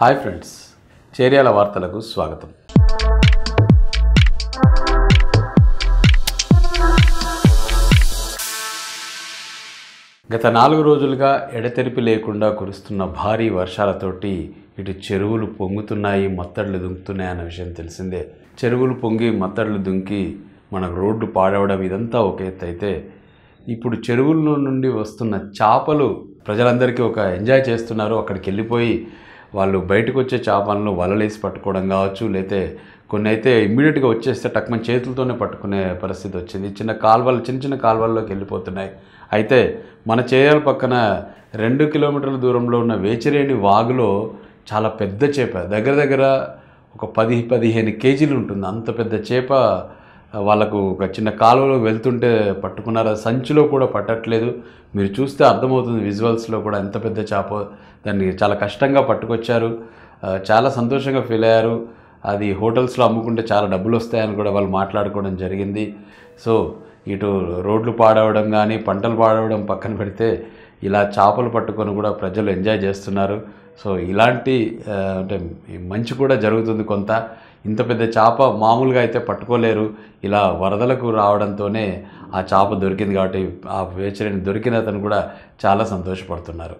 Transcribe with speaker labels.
Speaker 1: hi friends Cheriyal వార్తలకు స్వాగతం గత నాలుగు రోజులుగా ఎడతెరిపి లేకుండా కురుస్తున్న భారీ వర్షాలతోటి ఇటు చెరువులు పొంగుతున్నాయి మత్తడులు దుంకుతున్నాయి అన్న విషయం తెలిసిందే చెరువులు పొంగి మత్తడులు దుంకి మనకు రోడ్డు పాడవడం ఇదంతా ఒక ఎత్తు అయితే ఇప్పుడు చెరువుల నుండి వస్తున్న చేపలు ప్రజలందరికీ ఒక ఎంజాయ్ చేస్తున్నారు అక్కడికి వెళ్ళిపోయి వాళ్ళు బయటకు వచ్చే చేపలను వలలేసి పట్టుకోవడం కావచ్చు లేతే కొన్ని అయితే ఇమ్మీడియట్గా వచ్చేస్తే టక్మని చేతులతోనే పట్టుకునే పరిస్థితి వచ్చింది చిన్న కాల్వలు చిన్న చిన్న కాల్వల్లోకి వెళ్ళిపోతున్నాయి అయితే మన చేయాల పక్కన రెండు కిలోమీటర్ల దూరంలో ఉన్న వేచిరేణి వాగులో చాలా పెద్ద చేప దగ్గర దగ్గర ఒక పది పదిహేను కేజీలు ఉంటుంది అంత పెద్ద చేప వాళ్ళకు ఒక చిన్న కాలువలో వెళ్తుంటే పట్టుకున్నారు సంచిలో కూడా పట్టట్లేదు మీరు చూస్తే అర్థమవుతుంది విజువల్స్లో కూడా ఎంత పెద్ద చేప దాన్ని చాలా కష్టంగా పట్టుకొచ్చారు చాలా సంతోషంగా ఫీల్ అయ్యారు అది హోటల్స్లో అమ్ముకుంటే చాలా డబ్బులు వస్తాయని కూడా వాళ్ళు మాట్లాడుకోవడం జరిగింది సో ఇటు రోడ్లు పాడవడం కానీ పంటలు పాడవడం పక్కన పెడితే ఇలా చేపలు పట్టుకొని కూడా ప్రజలు ఎంజాయ్ చేస్తున్నారు సో ఇలాంటి అంటే మంచి కూడా జరుగుతుంది కొంత ఇంత పెద్ద చేప మామూలుగా అయితే పట్టుకోలేరు ఇలా వరదలకు రావడంతోనే ఆ చేప దొరికింది కాబట్టి ఆ వేచరిని దొరికిన అతను కూడా చాలా సంతోషపడుతున్నారు